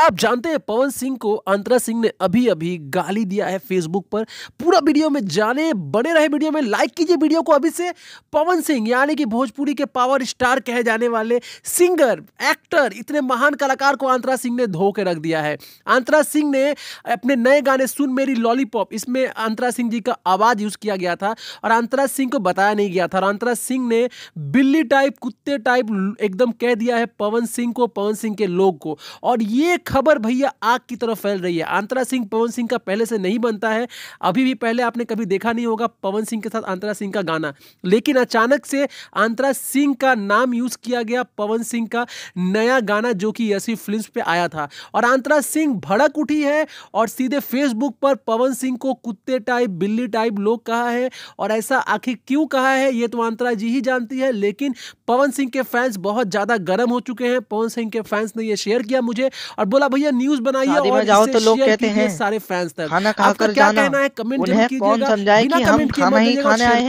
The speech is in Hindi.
आप जानते हैं पवन सिंह को अंतरा सिंह ने अभी अभी गाली दिया है फेसबुक पर पूरा वीडियो में जाने बने रहे वीडियो में लाइक कीजिए वीडियो को अभी से पवन सिंह यानी कि भोजपुरी के पावर स्टार कहे जाने वाले सिंगर एक्टर इतने महान कलाकार को आंतरा सिंह ने धो के रख दिया है आंतरा सिंह ने अपने नए गाने सुन मेरी लॉलीपॉप इसमें आंतरा सिंह जी का आवाज़ यूज़ किया गया था और आंतरा सिंह को बताया नहीं गया था और आंतरा सिंह ने बिल्ली टाइप कुत्ते टाइप एकदम कह दिया है पवन सिंह को पवन सिंह के लोग को और ये खबर भैया आग की तरफ फैल रही है आंतरा सिंह पवन सिंह का पहले से नहीं बनता है अभी भी पहले आपने कभी देखा नहीं होगा पवन सिंह के साथ आंतरा सिंह का गाना लेकिन अचानक से आंतरा सिंह का नाम यूज किया गया पवन सिंह का नया गाना जो कि यसी फिल्म पे आया था और आंतरा सिंह भड़क उठी है और सीधे फेसबुक पर पवन सिंह को कुत्ते टाइप बिल्ली टाइप लोग कहा है और ऐसा आखिर क्यों कहा है ये तो आंतरा जी ही जानती है लेकिन पवन सिंह के फैंस बहुत ज़्यादा गर्म हो चुके हैं पवन सिंह के फैंस ने यह शेयर किया मुझे और बोला बोला भैया न्यूज बनाइए और जाओ तो लोग कहते हैं सारे फैंस तक खाना खाकर जाना है कमेंट कौन समझाए कि हम खाना ही खाने आए हैं